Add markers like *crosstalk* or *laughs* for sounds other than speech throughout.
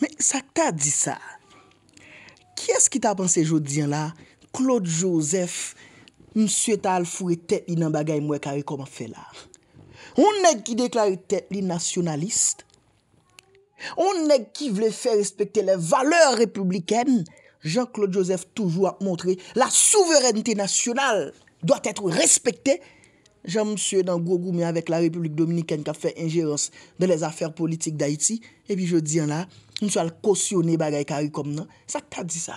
Mè, sa ta di sa, kè s ki ta panse jodi an la, Claude Joseph, msue ta al fure tep li nan bagay mwen kare kom an fe la. O nèk ki deklari tep li nasyonalist, o nèk ki vle fè respektè le valeur republiken, Jean-Claude Joseph toujou ap montre, la souverenite nasyonal doat etre respektè, Jean-Monsie dans Gougoumé avèk la republik dominikèn kè fè injérens de les affèr politik d'Haïti, epi jodi an la, mswa l kosyon e bagay karikom nan, sak ta di sa.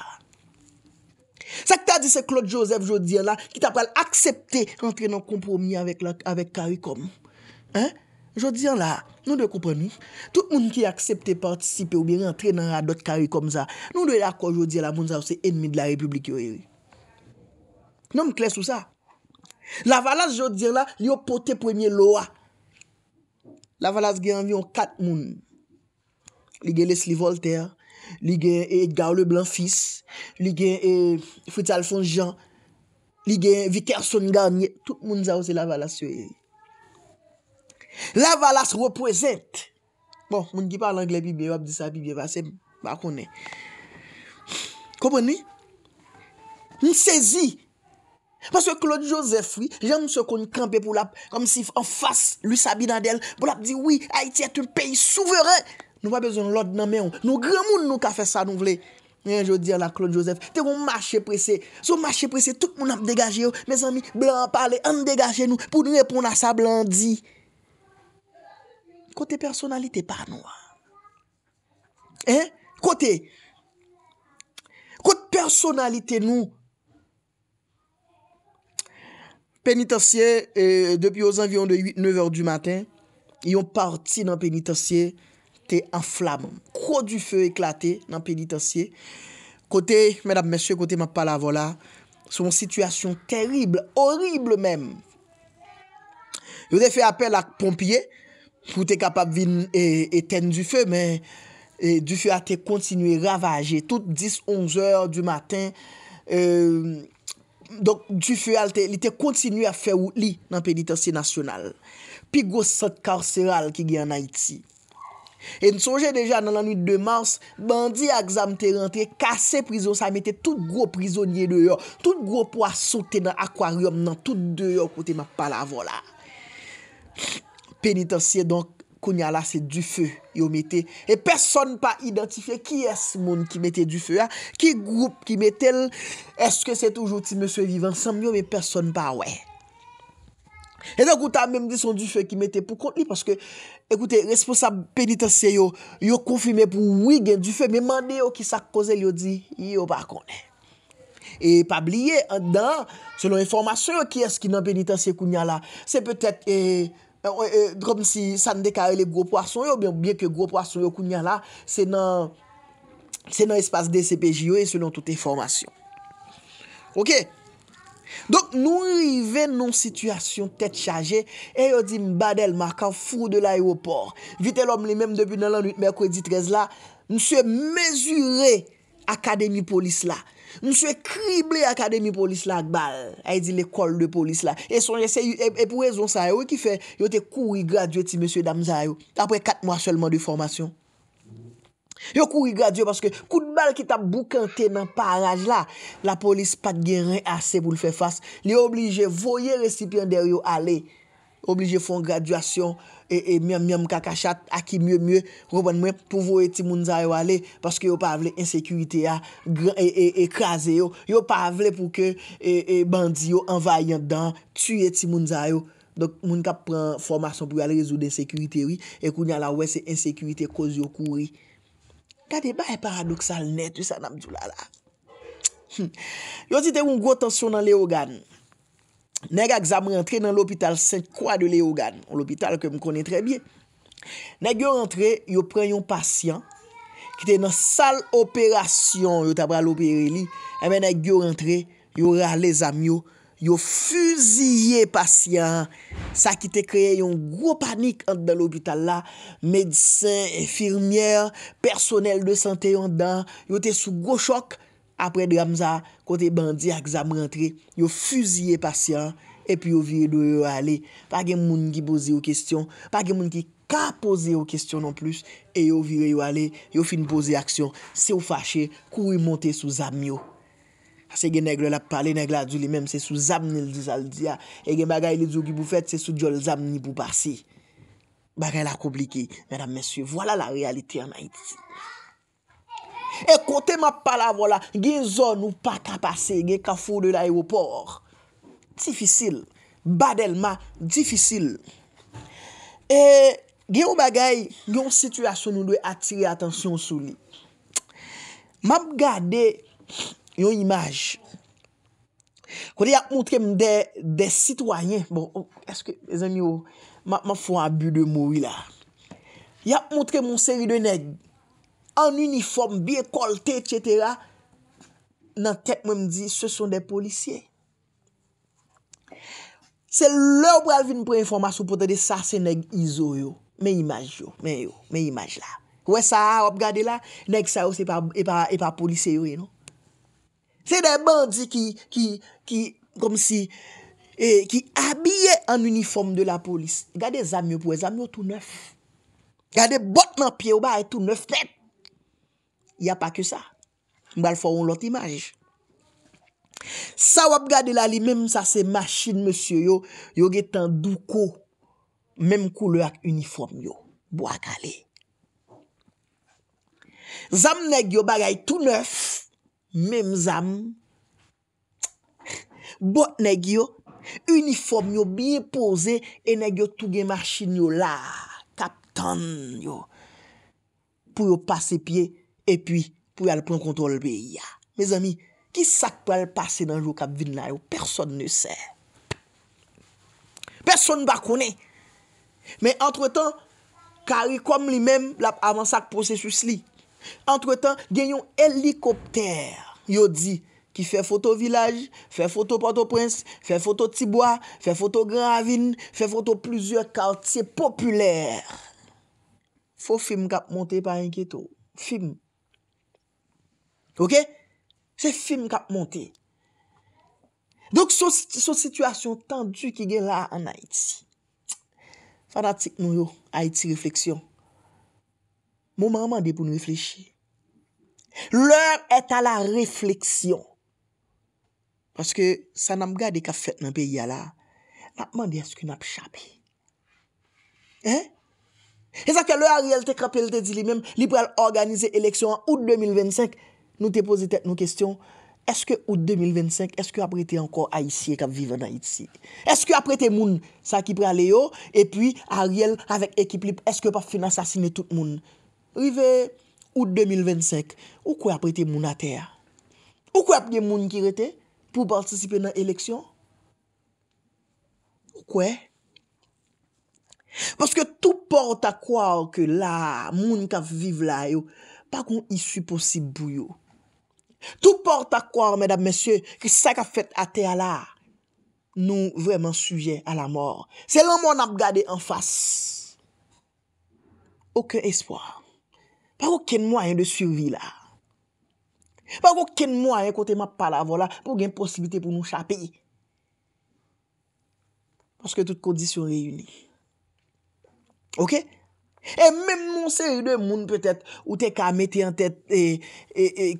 Sak ta di se Claude Joseph jodi an la, ki ta pral aksepte entren nan kompromi avèk karikom. Hein? Jodi an la, nou de koupan nou, tout moun ki aksepte partisipe ou bi rentren nan adot karikom za, nou de lakon jodi an la moun za ou se enmi de la Republik Yoeri. Nou m kles ou sa? La valas jodi an la, li yo pote premye loa. La valas gen an vi yon kat moun. li gen Leslie Voltaire, li gen Edgar le Blanc Fils, li gen e, Fritz Alfonso Jean, li gen Vickerson Garnier, tout moun zavose Lavalas yoye. Lavalas represente. Bon, moun ki parle anglè pibe, wap di sa pibe, wase bakone. Kou moun ni? Ni sezi. Paske Claude Joseph, jan moun se koni kampè pou lap, kom si enfas lui sa bi nan del, pou lap di, oui, Haïti et un peyi souverè. Nou pa bezon lòd nan mè yon. Nou grè moun nou ka fè sa nou vle. Mè yon jò di an la klon Joseph. Tè yon mâche presè. Sò mâche presè. Tòk moun ap degajè yon. Oh. Mè zami blan pale. Am degajè nou. Pou nou epou nan sa blan di. Kote personalite pa nou. Hè? Kote. Kote personalite nou. Penitensye. Euh, Depi yon zanvion de 8-9 vèr du maten. Yon parti nan penitensye. Yon parti nan penitensye. te enflam. Kro du fe eklate nan penitensye. Kote, medap mesye, kote ma pala vola, sou moun situasyon terrible, orible men. Yo te fe apel ak pompye, pou te kapap vin eten du fe, men du fe a te kontinuye ravaje tout 10-11 or du maten. Euh, Donk du fe al te, li te kontinuye a fe ou li nan penitensye nasyonal. Pi gwo sot karseral ki gwe an Haiti. E nsoje deja nan lanwit de mars, bandi aksam te rentre, kase prizon sa, mette tout gro prizonye de yo, tout gro po a sote nan akwaryom nan tout de yo kote ma pala vola. Penitensye donk kounya la se du fe yo mette, e person pa identife ki es moun ki mette du fe ya, ki group ki mette el, eske se toujouti monswe vivan, sanm yo me person pa wey. Et an kouta menm dison du fe ki mette pou kont li, paske, ekoute, responsab penitansye yo, yo konfime pou wigan du fe, menman de yo ki sak koze li yo di, yo pa konen. E pabliye, an dan, selon informasyon yo ki eski nan penitansye kounyan la, se petet, drom si san de karele gwo pwason yo, ben bien ke gwo pwason yo kounyan la, se nan espase DCPJ yo, selon tout informasyon. Ok? Donk nou rive non situasyon tet chaje, e yo di mbadel makan fou de l'aeropor. Vite l'om li menm depi 98 Merkwe di 13 la, mswe mezure akademi polis la. Mswe krible akademi polis la akbal, e di l'ekol de polis la. E, e, e, e pou rezon sa yo ki fe, yo te kou yi graduate si mswe damza yo, apwe kat mwa chelman de formasyon. Yo kouri graduyo paske kout bal ki tap boukante nan paraj la, la polis pat genren ase pou l fè fass. Li oblije voye resipyender yo ale, oblije fon graduasyon e miyam miyam kakachat aki mye mye, roban mwen pou voye ti mounzay yo ale, paske yo pa avle insekurite ya ekraze yo. Yo pa avle pou ke bandi yo envayen dan, tue ti mounzay yo. Donk moun kap pran formasyon pou yale rezou de insekurite yo, ekoun yalawè se insekurite koz yo kouri. Kade ba e paradoksal net ou sa nam djou lala. Hm. Yo si te woun gwo tansyon nan le ogan. Nèk a gzam rentre nan l'opital Saint-Croix de le ogan. L'opital ke m konen tre bie. Nèk gyo rentre, yo pren yon pasyant ki te nan sal operasyon yo tabra l'opere li. Emen nèk gyo rentre, yo ra le zam yo Yo fuziye pasyen, sa ki te kreye yon gwo panik ante dan l'hobital la, medisen, efirmier, personel de sante yon dan, yo te sou gwo chok apre de Ramza, kote bandi, aksam rentre, yo fuziye pasyen, epi yo vire do yo ale, pa gen moun ki pose yo kestyon, pa gen moun ki ka pose yo kestyon non plus, e yo vire yo ale, yo fin pose aksyon, se yo fache, kou yon monte sou zam yo. Ase gen negre la pale, negre la julimem, se sou zamni l di saldiya. E gen bagay li djou ki pou fet, se sou djou l zamni pou pasi. Bagay la komplike, mèdam mèsyou, wala la realiti anaytisi. Ekote map pala wala, gen zon ou pa kapase, gen kafou de l ayropor. Difisil, badel ma, difisil. E gen ou bagay, gen yon situasyon nou dwe atire atensyon sou li. Map gade... Yon imaj. Kote yap moutre m de sitwanyen. Bon, oh, eske, m yon, oh, ma foun abu de mou yon la. Yap moutre moun seri de neg. An uniform biye, kolte, et cetera. Nan ket m wè m di, se son de polisye. Se lè wè vè vè m pou informasyon pou te de sa se neg izo yon. Men imaj yon. Men yon. Men imaj la. Kwe sa a wap gade la, neg sa yon se pa polisye yon yon. Se den bandi ki, ki, ki, kom si, e, ki abye an uniform de la polis. Gade zamyo pou, e, zamyo tou neuf. Gade bot nan piye ou ba, e tou neuf net. Ya pa ke sa. Mba l fò ou lot imaj. Sawap gade lali, mem sa se machin, monsye yo, yo getan duko, mem koule ak uniform yo, bo ak ale. Zam neg yo bagay tou neuf, Mem zam, bot neg yo, uniform yo biye pose, e neg yo touge machin yo la, kap tan yo, pou yo pase pie, e pi pou yal pran kontrol be ya. Me zami, ki sak pou yal pase nan yo kap vinna yo, person ne se. Person bakone. Me entre tan, kari kom li mem, la avan sak prosesus li. Entretan genyon helikopter Yo di ki fe foto vilaj Fe foto Port-au-Prince Fe foto Tibois Fe foto Gravin Fe foto plusieurs quartiers populaires Fo film kap monte pa enkieto Film Ok Se film kap monte Donk so situasyon tendu Ki gen la an Haiti Fadatik nou yo Haiti refleksyon Mou maman de pou nou reflechi. L'heure est à la réflexion. Paske sa nanm gade ka fèt nan peyi ala, nanm man de asku nanm chapi. Eh? E sa ke lè Ariel te krapel te di li mèm, li pral organize eleksyon an out 2025, nou te pose tèt nou kestyon, eske out 2025, eske apre te ankon Aïsie kap vive nan Aïsie? Eske apre te moun, sa ki pral leyo, e pi Ariel avek ekip li, eske pa fin asasine tout moun? Rive out 2025, ou kwa ap rete moun a te a? Ou kwa ap gen moun ki rete pou partisipe nan eleksyon? Ou kwa? Paske tou port a kwa ke la moun ka vive la yo, pa kon isu posib bou yo. Tou port a kwa, mèdap mèsyè, ki sa ka fèt a te a la, nou vwèman suje a la mor. Se lan moun ap gade an fas, ouke espoir. Par ou ken mwa yon de survi la? Par ou ken mwa yon kote map pala vola pou gen posibite pou nou chapi? Ponske tout kondisyon reyuni. Ok? E men monseri de moun petet ou te ka meti an tet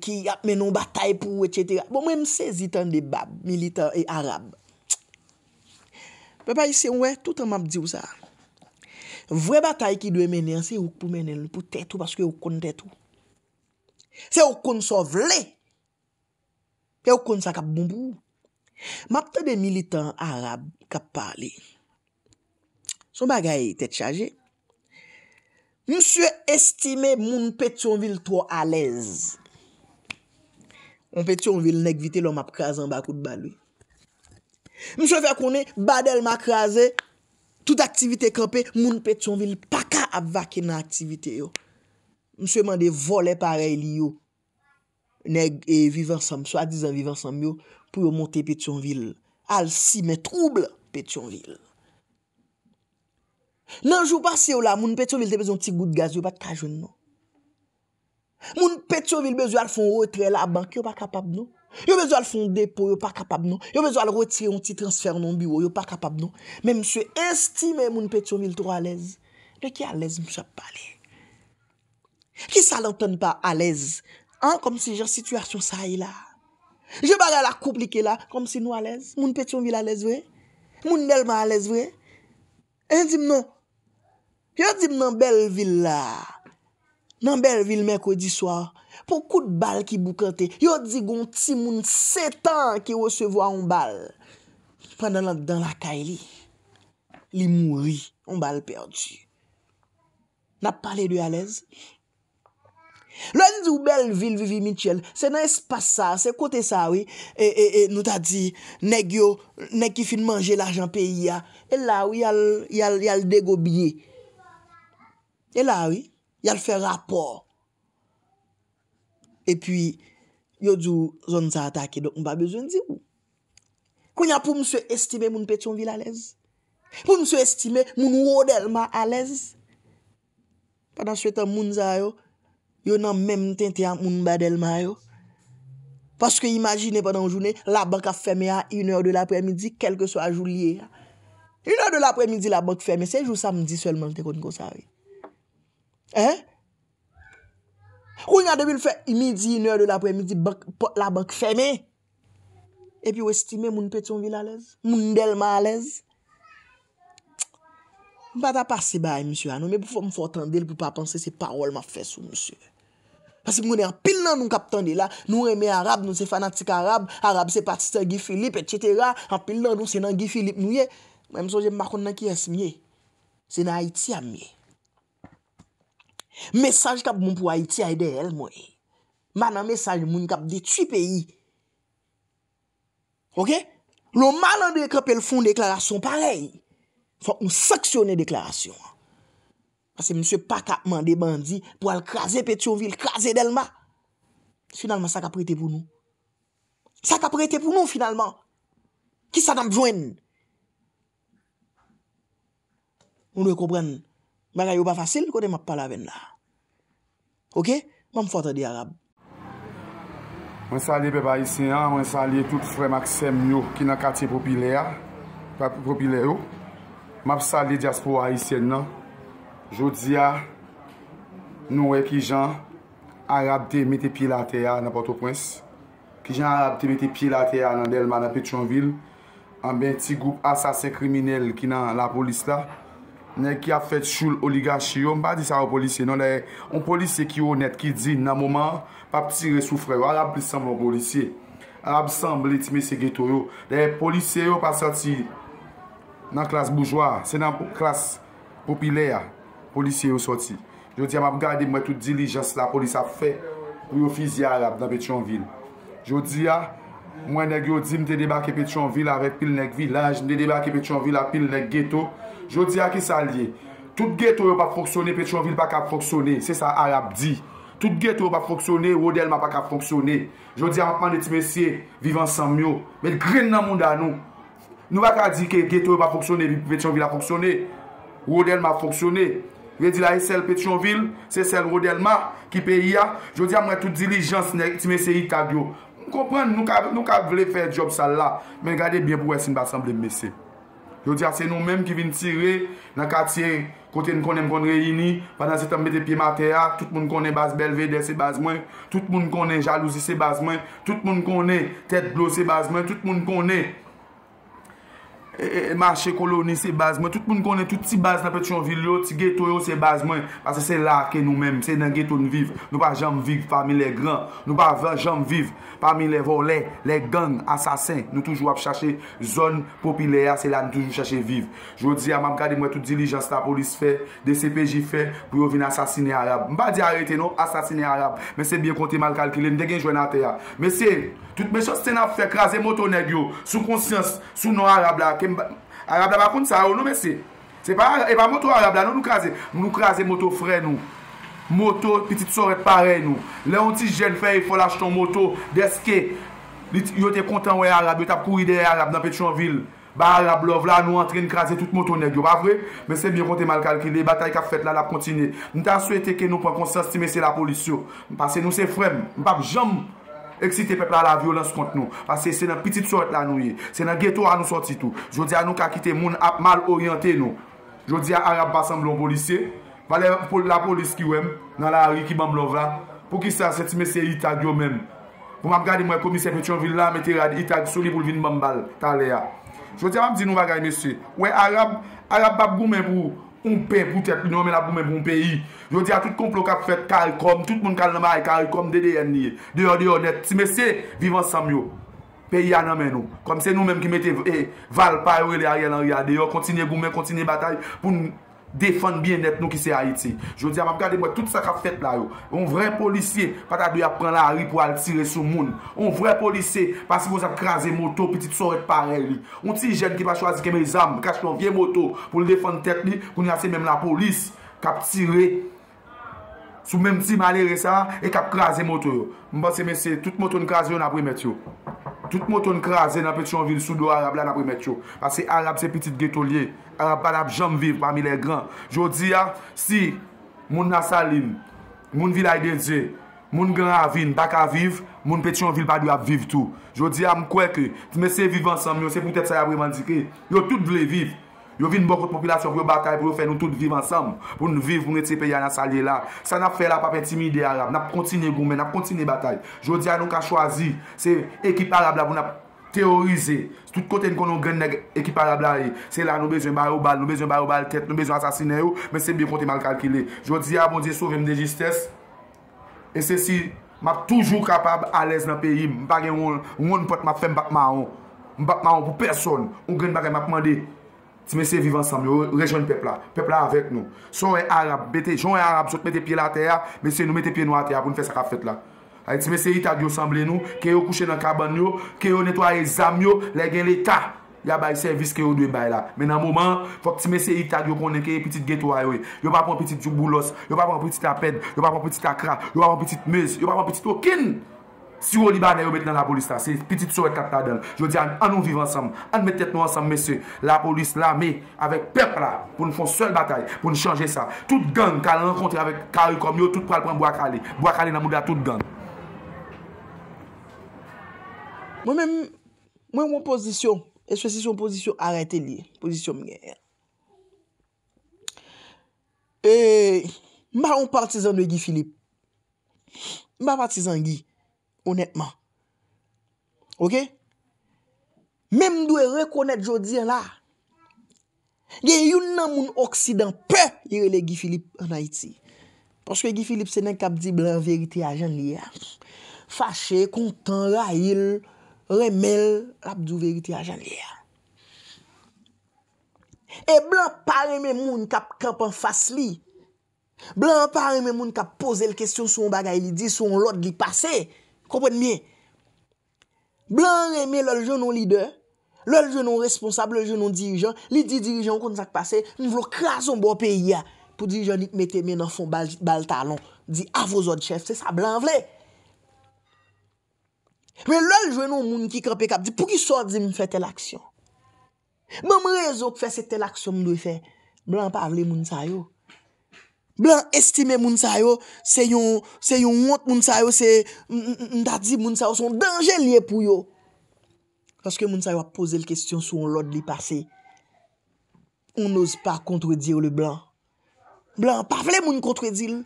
ki ap menon batay pou, etc. Bon mwen msesi tan de bab, militan e arab. Pe pa yon se ouwe, toutan map di ou sa. Vre batay ki dwe menen se ouk pou menen pou tetou paske ouk kon tetou. Se ouk kon so vle. E ouk kon sa kap bumbou. Mapte de militan Arab kap pale. Son bagay tet chaje. Mse estime moun Petionville tro alez. Mpetionville negvite lom ap krasan bakout bali. Mse fe akone badel makrase Tout aktivite krepe, moun Petionville paka ap vake nan aktivite yo. Mse mande vole pare li yo. Neg e vivan sam, swa dizan vivan sam yo pou yo monte Petionville. Al si men trouble Petionville. Nanjou par se yo la, moun Petionville tepe zon ti gout gaz yo pat kajoun nou. Moun Petionville bez yo ar fon o tre la bank yo pa kapab nou. Yo bezwa l fonde po, yo pa kapab nou Yo bezwa l rotire yon titransfer non biwo, yo pa kapab nou Men mswe instime moun petyon vil to alèz De ki alèz mswe pale Ki salantan pa alèz An, kom si jan situasyon sa yi la Je baga la koup li ke la Kom si nou alèz, moun petyon vil alèz vre Moun bel ma alèz vre En eh, dim nou Yo dim nan bel vil la Nan bel vil mek wè di swa Poukout bal ki bou kante, yo di gon timoun setan ki yo sevo a on bal. Pwenden dan la ka e li, li mouri, on bal perdi. Nap pale di alèz? Lo an di ou bel vil Vivi Mitchell, se nan espasa, se kote sa, e, e, e, nou ta di, nek yo, nek ki fin manje l'ajan peyi ya, el la ou, yal de gobiye. El la ou, yal fè rapor. epi yo djou zon sa atake, don mba bezwen di ou. Kwenya pou mse estime moun petyon vil alez? Pou mse estime moun wou delman alez? Padanswete moun zayo, yo nan menm tenti an moun badelman yo. Paske imagine padan jounen, la bak a feme ya, yon or de la premidi, kelke so a joul ye ya. Yon or de la premidi la bak feme, se jou samdi selman te kon konsa we. Eh? Eh? Kou yon a devil fe, imi di iner de la pou emi di la bak fe me. E pi ou estime moun pet son vil alez, moun del ma alez. Mpa ta pasi baye, msye anon, me pou fò mfò otan del pou pa pansi se parol ma fè sou, msye. Pasi mwen e anpil nan nou kapitan de la, nou reme Arab, nou se fanatik Arab, Arab se patisten Gi Philippe, etc. Anpil nan nou se nan Gi Philippe nou ye, mwen mso jep makon nan ki es miye, se nan Haitia miye. Mesaj kap moun pou a iti a ide el mwen Manan mesaj moun kap detui peyi Ok Lo manan de krepe l fon deklarasyon paley Fon ou saksyonne deklarasyon Pase msie pak apman de bandi Pou al kaze Petionville kaze delman Finalman sa ka prete pou nou Sa ka prete pou nou finalman Ki sa dam jwen Moun dekobren Moun dekobren Bagay ou pa fasil, kote map pala ven la. Ok? Mwen fote di Arab. Mwen sali pe pa isen ya, mwen sali tout frey maksem yo ki nan kate propilè ya, propilè yo. Mwen sali di aspo a isen ya. Jodi ya, nou e ki jan Arab te metepil ate ya nan Port-au-Prince. Ki jan Arab te metepil ate ya nan Delman, nan Petronville. Anbe ti goup asase kriminel ki nan la polis la. Nè ki a fèt choul oliga chiyo, mba di sa yo polisye. Non, on polisye ki yo net ki di nan mouman pa ptire soufre yo. Arab plis sa moun polisye. Arab san blitme se geto yo. Dè, polisye yo pa soti nan klas boujwa. Se nan klas popilè ya, polisye yo soti. Jodi, am ap gade mwen tout dilijas la polisye ap fè pou yo fizi Arab nan Petronvil. Jodi ya, mwen negyo di mte debake Petronvil avè pil nèk vilaj, mte debake Petronvil avè pil nèk geto, Jodi a ki sa liye, tout ge to yo pa foksyone, Petronville pa ka foksyone, se sa Arab di. Tout ge to yo pa foksyone, Rodelma pa ka foksyone. Jodi a man pan de ti mesye, vivan san myo, men grin nan moun dan nou. Nou va ka di ke ge to yo pa foksyone, Petronville pa foksyone, Rodelma foksyone. Ve di la e sel Petronville, se sel Rodelma, ki pe iya, jodi a man tout diligence ne ti mesye yi tab yo. M konpren, nou ka vle fè job sa la, men gade bien pou wè sin pa san ble mesye. Yo diya se nou menm ki vin tire nan katiye konten konen kon reyini padan se tan bete pi materya, tout moun konen bas belvede se bas mwen, tout moun konen jalouzi se bas mwen, tout moun konen tet blo se bas mwen, tout moun konen... E, e, e, Marche koloni se bazman Tout moun konen tout ti bazman Pè ti yon vil yo Ti ghetto yo se bazman Pè se se lakè nou mèm Se nan ghetto nou viv Nou pa jam viv Pamilè gran Nou pa jam viv Pamilè volè Lè gang Asasin Nou toujou ap chache Zon popilè ya Se la nou toujou chache viv Jou di ya mam kade mwen Tout dilijans ta polis fè De CPJ fè Pè yo vin asasine Arab Mpa di arete nou Asasine Arab Mè se biye kontè mal kalkile Mdè genjwen a te ya Mè se Tout mè chos te na fè Krasè motonè gyo Sou Arab la bakoun sa, ou nou men se Se pa moto Arab la, nou nou kaze Nou nou kaze moto fre nou Moto, pitit soret pare nou Le an ti jen fey, fol a jton moto Deske, yo te kontan we Arab Yo tap kou ide Arab nan pet chanvil Ba Arab love la, nou antren kaze tout moto negyo Ba vre, men se bien konten mal kalki Le e batay kap fet la, la kontine Nou ta souete ke nou pa konsastime se la polisyo Mpase nou se frem, mpap jom Eksite pepla la violens kont nou. Pase se nan pitit sort lan nou ye. Se nan geto an nou sorti tou. Jodi an nou ka kite moun ap mal oryante nou. Jodi an Arab basan blon bolise. Vale la polis ki wèm. Nan la ari ki mam lova. Pou ki sa se ti mesè itag yo mèm. Pou mam gadi mwen komise fechon vil la. Metè rad itag sou li pou vin mam bal. Talè ya. Jodi an mam di nou bagay mesè. Ouè Arab bab gou mèm wou. Unpe butek, yon men ap gomen pou yon peyi. Yon diya tout konplok ap fet, karikom, tout moun kal namay, karikom, dede yen niye. Deyon, deyon, net. Si me se, vivan samyo, peyi an amen nou. Kom se nou men ki mete, e, eh, val paye wele a yon an riyan. Deyon, kontinye gomen, kontinye batay pou... Defon biye net nou ki se ha iti. Joun diya mam gade mwen tout sa kap fet la yo. On vre polisye pata dwe ap pran la ri pou al tirre sou moun. On vre polisye pasi moun ap kraze moto pitit sor et pare li. On ti jen ki pa chwazi keme zam, kache moun vie moto pou l defon tet li, koun yase mèm la polis kap tirre sou mèm ti malere sa e kap kraze moto yo. Mbansi mesi, tout moto nou kraze yo nan bre met yo. Tout moton kra aze nan petion vil sou do arable an apre metyo. Ase arable se petit getolye. Arable an ap jam viv pa mi le gran. Jou di a, ah, si moun na salim, moun vil a ideze, moun gran a vin, bak a viv, moun petion vil pa di ap viv tou. Jou di a, ah, mkweke, ti mese viv ansam yo, se poutet sa apre mandike. Yo tout vle viv. Yo vin bokot popilasyon vyo batay pou yo fè nou tout viv ansam. Pou nou viv pou nou etse peya nan salye la. Sa nap fè la pap intimide arabe. Nap kontine goumen, nap kontine batay. Jodi a nou ka chwazi. Se ekip arabe la pou nap teorize. Tout kote nou konon gen ekip arabe la e. Se la nou bezyon barou bal, nou bezyon barou bal ket, nou bezyon asasine yo. Men se bi konti mal kalkile. Jodi a bon di sou rem de jistese. E se si map toujou kapab alez nan peyi. Mpake yon pot map fèm bakman. Mpake yon pou person. Ou gen bakman map mande. Ti mese vive ansam yo, rejon pepla, pepla avek nou. Son e Arab, bete, son e Arab, sou te mette piye la teya, mese nou mette piye nou a teya pou nou fes akafet la. Ay, ti mese itad yo sanble nou, ke yo kouche nan kaban yo, ke yo netwa e zam yo, le gen l'Etat, ya bay servis ke yo dwe bay la. Men nan mouman, fok ti mese itad yo konen keye piti ghetwa yo. E. Yo pa pon piti juboulos, yo pa pon piti tapen, yo pa pon piti takra, yo pa pon piti mèz, yo pa pon piti tokin. Si ou li ba ane ou bet nan la polis la, se petit sou et kap la den, jwou di ane ane ou vive ansam, ane mette et nou ansam, messe, la polis la me, avek pep la, pou nou fon sol batay, pou nou chanje sa. Tout gang kal anekonte avek Karikom, yo tout pral pou ane bo akale, bo akale nan mou da tout gang. Mwen mwen mwen posisyon, eswe si son posisyon, arate li, posisyon mwen. Eman ou partizan nou e gi Filip, man partizan gi Filip, Onetman. Ok? Mem dwe rekonet jodi an la. Gen yon nan moun oksidan pe, yere le Gifilip an Haiti. Porske Gifilip se nen kap di blan verite a jan li ya. Fache, kontan, ra il, remel, ap di verite a jan li ya. E blan pare men moun kap kap an fas li. Blan pare men moun kap pose l kestyon sou m bagay li di, sou m lot li pase. Kompwen miye, blan reme lòl je nou lider, lòl je nou responsable, lòl je nou dirijan, li di dirijan kon sak pase, moun vlo krason bon peyi ya pou dirijan li k mette men nan fon bal talon, di avozod chef, se sa blan vle. Men lòl je nou moun ki krepe kap, di pou ki sò di moun fè tel aksyon. Moun mrezo k fè se tel aksyon moun dwe fè, blan pa vle moun sayo. Blan estime moun sa yo, se yon wot moun sa yo, se nta di moun sa yo, son denje liye pou yo. Kaske moun sa yo ap pose l kestyon sou on lod li pase. On nouse pa kontredir le blan. Blan pa vle moun kontredil.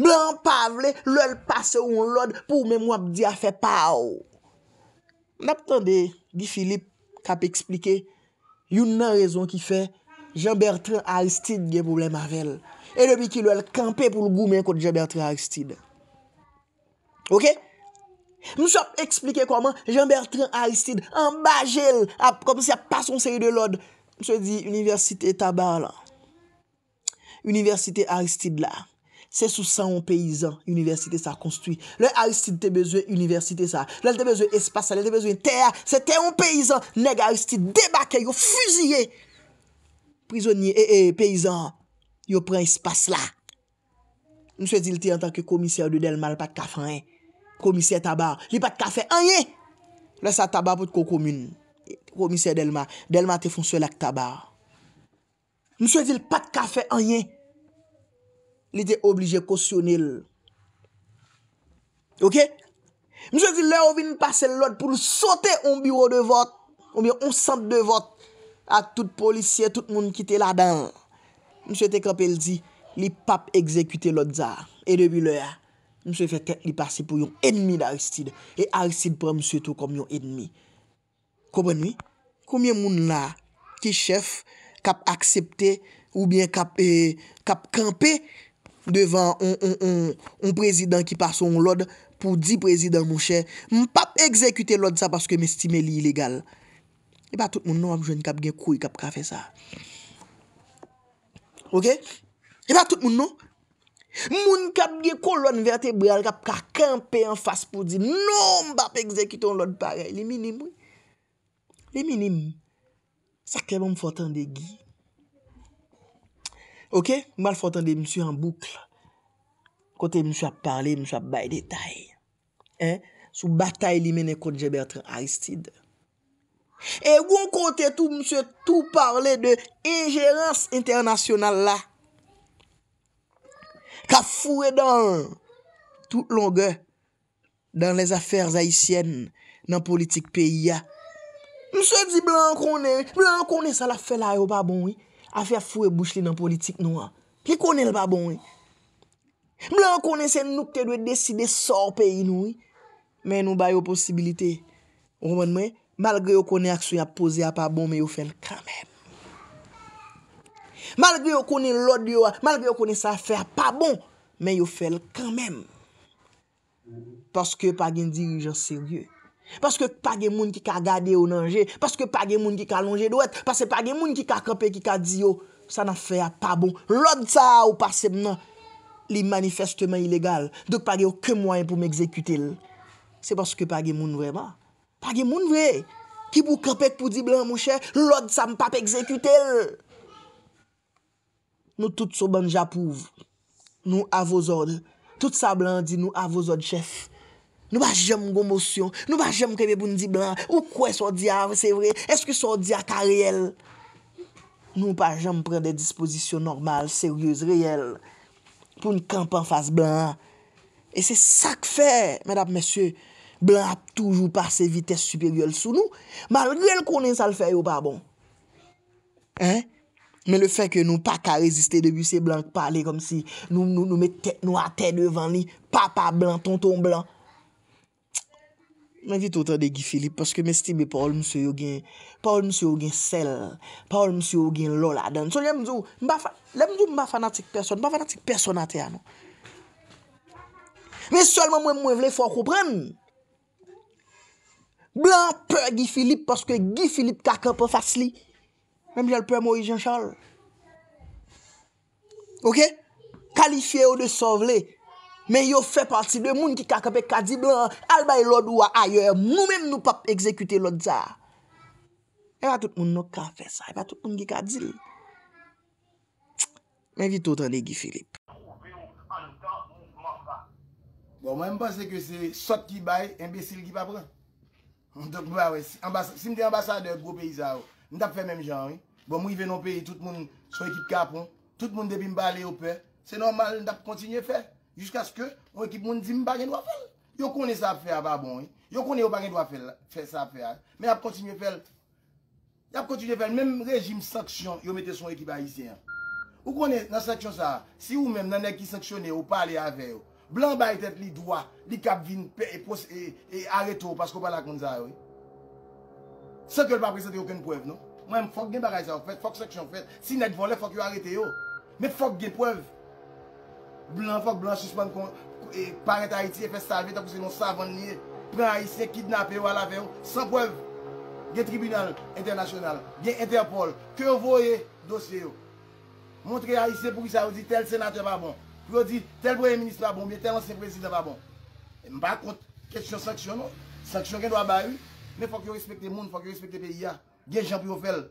Blan pa vle l el pase ou on lod pou mwen wap di afe pa ou. Naptande, di Filip kap eksplike, yon nan rezon ki fe, Jean-Bertrand Aristide gen boble mavel. E debi ki lou el kampe pou l goumen kote Jean-Bertrand Aristide. Ok? Moussou ap eksplike kouman Jean-Bertrand Aristide an bagel ap kom si ap pasonseri de l'od. Moussou ap di, universite taba la. Universite Aristide la. Se sou san ou peyizan, universite sa konstoui. Le Aristide te beze universite sa. Le te beze espasal, le te beze ter. Se te ou peyizan, neg Aristide debake yo, fuziye. Prizonye, peyizan. Yo pren espas la. Mse zil ti an tanke komise ou de Delma l pat kafe anye. Komise tabar. Li pat kafe anye. Lè sa tabar pou tko komine. Komise Delma. Delma te fonsoy lak tabar. Mse zil pat kafe anye. Li te oblige kosyonil. Ok? Mse zil lè ou vin pase l lòd pou l sote on biro de vot. Ou bien on sent de vot. A tout policier, tout moun ki te la dan. Mwen se te kapel di li pap ekzekute lod za. E debi lè, mwen se fè kèk li pasi pou yon ennmi d'Aristide. E Aristide prè mwen se tou kom yon ennmi. Koban mi? Koumye moun la ki chef kap aksepte ou bien kap kampe euh, devan yon prezident ki paso yon lod pou di prezident mwen chè. Mwen pap ekzekute lod za paske mwen stime li ilegal. E pa tout moun nou ap jwen kap gen kou yon kap kafe sa. Ok? Y e pa tout moun nou. Moun kap ge kolon vertebral kap ka kampe an fas pou di nou mbap ekzekiton loun parel. Li minim. Li minim. Sakreman mfotande gi. Ok? Mbal fotande msye an boukle. Kote msye ap parli, msye ap bay detay. Sou batay li mene kote jebe atran Aristide. E wou kontè tou msè tou parle de ingerans internasyonal la. Ka fwe dan tout longè. Dan les afer zaïsyen nan politik peyi ya. Msè di blan konè. Blan konè sa la fwe la yo pa bon. A fwe fwe bouch li nan politik nou. Ki konè la pa bon. Blan konè se nou kte dwe deside sor peyi nou. Men nou bayo posibilite. Oman mwen. Malgrè yo konè aksou ya pose a pa bon, men yo fèl kèmèm. Malgrè yo konè lòd yo a, malgrè yo konè sa fè a pa bon, men yo fèl kèmèm. Paske pa gen dirijan seryè. Paske pa gen moun ki ka gade yo nanje. Paske pa gen moun ki ka longe doèt. Paske pa gen moun ki ka kope, ki ka diyo. Sa nan fè a pa bon. Lòd sa ou pasè mnen li manifestman ilegal. Dok pa gen yo ke mwen pou mèk zekutèl. Se paske pa gen moun vèman. Pa gen moun vre, ki pou kepek pou di blan moun chè, lòd sa mpa pek zekutèl. Nou tout sa ban japouv, nou avozod, tout sa blan di nou avozod chèf. Nou pa jem gomo syon, nou pa jem kède pou ndi blan, ou kwen so di av, se vre, eske so di ak a reyel. Nou pa jem pren de disposisyon normal, seryèz, reyel, pou nkampan fase blan. E se sak fè, mèdap mèsyè. Blan ap toujou pa se vites superyol sou nou, malgu el konen sa l fè yo pa bon. Hein? Men le fè ke nou pa ka reziste debi se blan pa ale kom si, nou a te devan li, papa blan, tonton blan. Men vit ote de Gifilip, paske men sti be pa ol mse yo gen, pa ol mse yo gen sel, pa ol mse yo gen lol adan. So jen mzou, jen mzou mba fanatik person, mba fanatik person ate an. Men sol men mwen mwen vle fò kouprenn, Blan, pè Gifilip paske Gifilip kakèpè fass li. Mèm jè l'pèm ou i jen chal. Ok? Kalifiè ou de sov lè. Mè yo fè patsi de moun ki kakèpè kadi blan. Al bay lòd ou a ayer. Mou mèm nou pap ekzekute lòd zà. E pa tout moun nou kan fè sa. E pa tout moun ki kadil. Mèm vi tout an de Gifilip. Bon, mèm mèm panse ke se sot ki bay, embesil ki papre. Si mte ambasadeur gwo pe yisa ou, mte ap fè mèm jan. Mwen mwen yon pe, tout moun, son ekip kapon, tout moun debi mba le oupe, se normal mte ap kontinye fè, jiska skè, mwen ekip moun di mba gen wafèl. Yo konen sa fè a babon, yo konen wap gen wafèl sa fè a, mè ap kontinye fè, ap kontinye fè, mèm rejim sanksyon yo mette son ekip a yisi. Ou konen, nan sanksyon sa, si ou mèm nanè ki sanksyonè ou pa le ave yo, Blan baye tet li dwa, li kap vin, pe e pos, e, e areto, pasko pa la kon za yo. Se ke l pa prese te yo ken pwev, no? Mwen fok gen baray sa, fok seksyon, fok. Si net vole, fok yo arete yo. Me fok gen pwev. Blan fok, blan suspan kon, e paret Haiti, e pe salve, tako se yon savon li, pre A.I.C. kidnape yo al ave yo, san pwev. Gen tribunal internasyonal, gen Interpol, ke envoye dosye yo. Montre A.I.C. pou ki sa yo, di tel senateur a bon. Pyo di, tel boye ministwa bon, biye tel anse prezident va bon. Mba kont, kesyon saksyon nou, saksyon gen do a bayi, men fok yo respekte moun, fok yo respekte peyi ya, gen jampi yo fel,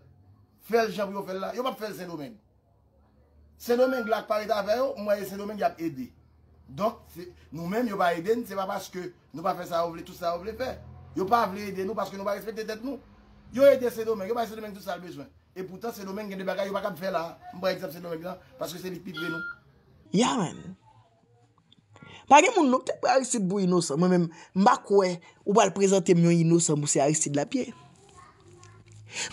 fel jampi yo fel la, yo pa fel se domen. Se domen glak pari ta veyo, mwaye se domen yap ede. Donk, nou men yo pa ede, se pa paske nou pa fe sa ou vle, tout sa ou vle fe. Yo pa vle ede nou, paske nou pa respekte tet nou. Yo ede se domen, yo pa se domen tout sa al bezwen. E poutan, se domen gen de bagay, yo pa kap fel la, mwaye eksep se domen glak, paske se vit pi vle Ya men. Pari moun nou, tepe Aristide bou inosan, mwen men, mba kwe ou bal prezante mwen inosan mousi Aristide la piye.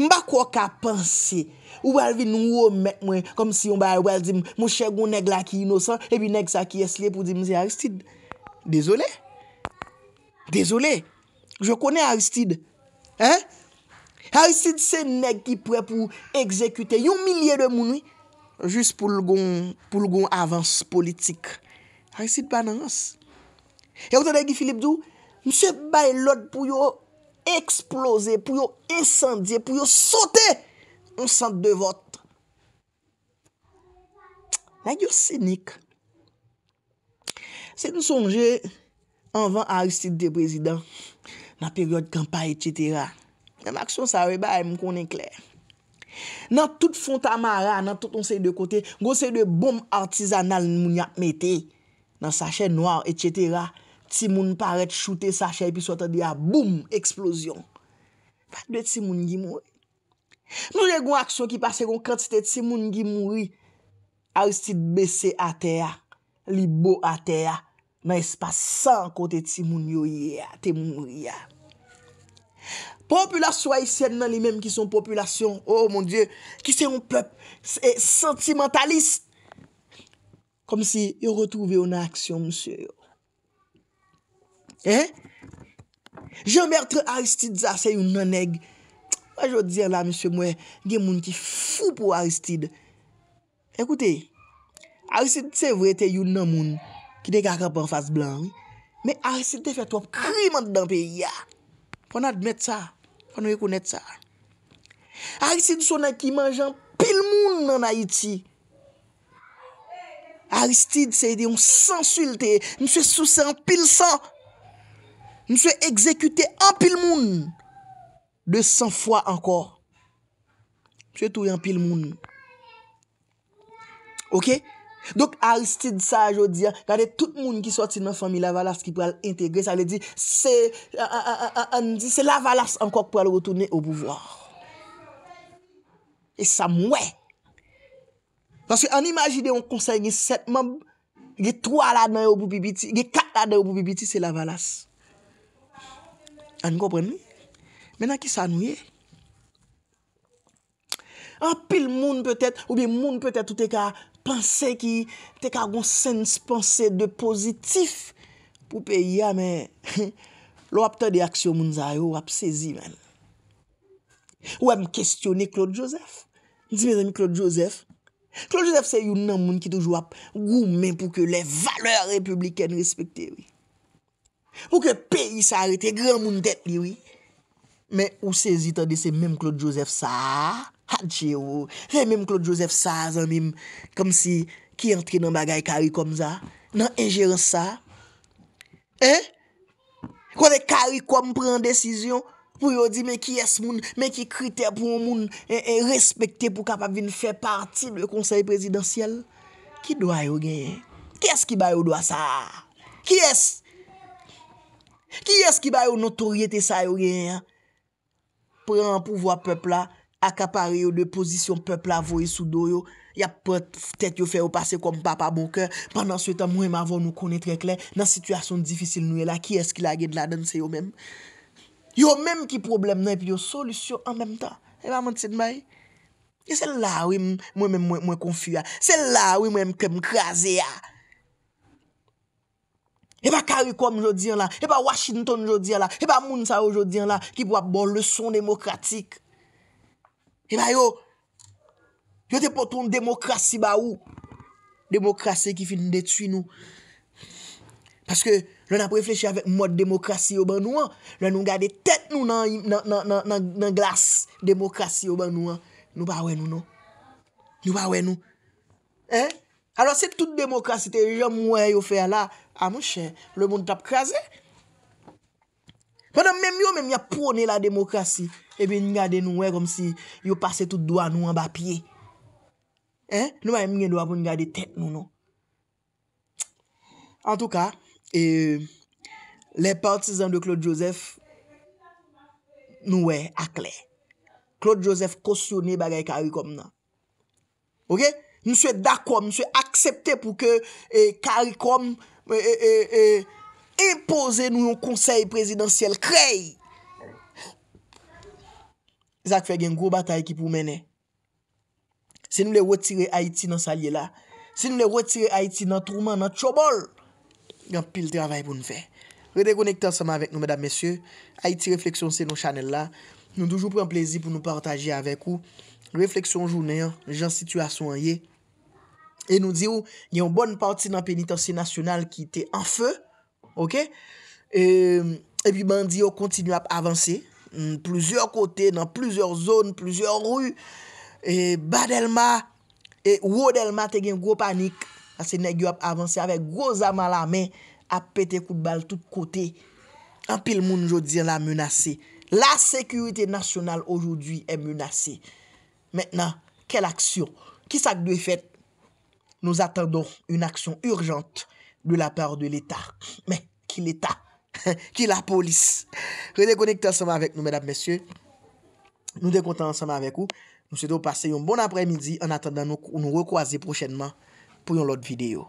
Mba kwe ka panse ou bal vi nou ou mek mwen, kom si yon bal bal di moun chè goun neg la ki inosan e bi neg sa ki esle pou di mousi Aristide. Dezolè. Dezolè. Je konè Aristide. He? Aristide se neg ki pre pou ekzekute yon milyè de mouni. Jus pou lgon avans politik. Aristide banans. Yon te de ki Filip Dhu, mse bay lot pou yo eksplose, pou yo insandye, pou yo sote, yon sante de vot. La yo senik. Se nou sonje, anvan Aristide de President, nan peryode kampan, etc. Yon aksyon sawe eh bay moun konen kler. Nan tout fonta mara, nan touton sey de kote, gwo sey de bom artizanal moun ya metey, nan sachet noar, etyetera, timoun paret choute sachet epi sota diya, boom, eksplosyon. Pat dey timoun gwi mwoy. Mwoy e gwen aksyon ki pase gwen kante sey timoun gwi mwoy, aristit bese a teya, libo a teya, mwen espas san kote timoun yoye, timoun mwoye. Mwen sey dey kote, nan touton sey de kote, gwo sey dey bom artizanal mwen ya metey, nan sachet noar, etyetera, timoun paret choute sachet epi sota diya, boom, eksplosyon. Popula swa isen nan li menm ki son populasyon. Oh, mon die, ki se yon pep, se sentimentalist. Kom si yon retouve yon aksyon, msye yo. Eh? Je mertre Aristide sa se yon naneg. Waj yo dire la, msye mwen, gen moun ki fou pou Aristide. Ekoute, Aristide se vwete yon nan moun ki dek akrapan fase blan. Me Aristide te fet wap kri man ddan pe ya. Pon admet sa. Fa nouye kounet sa. Aristide sona ki manje an pil moun nan Haiti. Aristide se yede yon sensuil te. Nse souse an pil san. Nse ekzekute an pil moun. De san fwa anko. Nse touye an pil moun. Ok? Dok Aristide sa a jodi, gade tout moun ki soti nan fami la valas ki pou al integre, sa le di, an di, se la valas an kok pou al otoune ou bouvoar. E sa mwè. Paske an imajide yon konsey ge setman, ge 3 lad nan ou boubibiti, ge 4 lad nan ou boubibiti, se la valas. An gopren nou? Menan ki sa nou ye? An pil moun peutet, ou bi moun peutet tout e ka... Pansè ki te ka goun sens pansè de pozitif pou peyi a men. *laughs* Lo wap te de aksyon moun zaye, ou wap sezi men. Ou wè mwen kestyone Claude Joseph. Ndi mè zèm Claude Joseph. Claude Joseph se youn nan moun ki touj wap goun men pou ke le valeur republiken respekte wè. Ou ke peyi sa rete gran moun tet li wè. Men ou sezi te de se mèm Claude Joseph sa a. Hadje ou, fè mèm Claude Joseph Sazan mèm kom si ki entri nan bagay karikom za, nan engere sa. Eh? Kwa de karikom pren desisyon, pou yo di mè ki es moun, mè ki kriter pou moun, e respekte pou kap avin fè parti mè konser presidansyel. Ki do a yo genye? Ki es ki bayo do a sa? Ki es? Ki es ki bayo notoriye te sa yo genye? Pren an pouvo a pepla, akapari yo de posisyon pepl avoy sou do yo, ya pote fte yo fè yo pase kom papa bou ke, pandan sou etan mwen avon nou konet re kler, nan situasyon difisil nou ye la, ki es ki la gèd la den se yo mèm? Yo mèm ki problem nan, epi yo solisyon an mèm tan, e ba mèm tse d'may? E sel la wè mwen mwen konfuy a, sel la wè mwen mwen kèm krasè a. E ba Karikoum jodi an la, e ba Washington jodi an la, e ba Mounsao jodi an la, ki pou ap bon lèson demokratik. E eh ba yo, yo te poton demokrasi ba ou. Demokrasi ki fin de twi nou. Paske, lò nan prefleche avèk mod demokrasi yo ban nou an. Lò nan nou gade tèt nou nan glas demokrasi yo ban nou an. Nou pa wè nou nou. Nou pa wè nou. Alors se tout demokrasi te jom wè yo fè la, a mwen chè, lò moun tap kaze. Mwen nan mèm yo mèm ya pounè la demokrasi. Ebe eh yon gade nou wey kom si yon pase tout do anou an ba piye. Hein? Nou wè mwen gen do avon yon gade tet nou nou. An non? tou ka, le partizan de Claude Joseph, nou wey akle. Claude Joseph kosyonè bagay karikom nan. Ok? Mwen sou et dakom, mwen sou et akseptè pou ke karikom eh, eh, impose nou yon konsey presidansyel kreyi. Zak fe gen gwo batay ki pou mene. Se nou le wotire Haiti nan salye la. Se nou le wotire Haiti nan trouman, nan tchobol. Gen pil travay pou nou fe. Redekonekter seman vek nou, medan mesye. Haiti Reflexion se nou chanel la. Nou doujou pren plezi pou nou partajye avek ou. Reflexion jounen, jan situasyon ye. E nou di ou, yon bonn pouti nan penitansye nasyonal ki te an fe. Ok? Ehm, e pi man di ou kontinu ap avansye. Plüzyor kote, nan plüzyor zon, plüzyor rü, e badelma, e wodelma te gen gwo panik, ase negyo ap avansi avek gwo zaman la men, ap pete kout bal tout kote, an pil moun jodzien la menase. La sekurite nasyonal ojou diye menase. Mènen, kel aksyon? Ki sak dwe fèt? Nou atendon un aksyon urjant de la par de l'Etat. Mè, ki l'Etat? *laughs* Ki la polis Redekonekte ansama avèk nou mèdap mèsyè Nou dekonekte ansama avèk ou Nou se do pase yon bon apremidi An atendan nou nou rekoase prochenman Pou yon lot videyo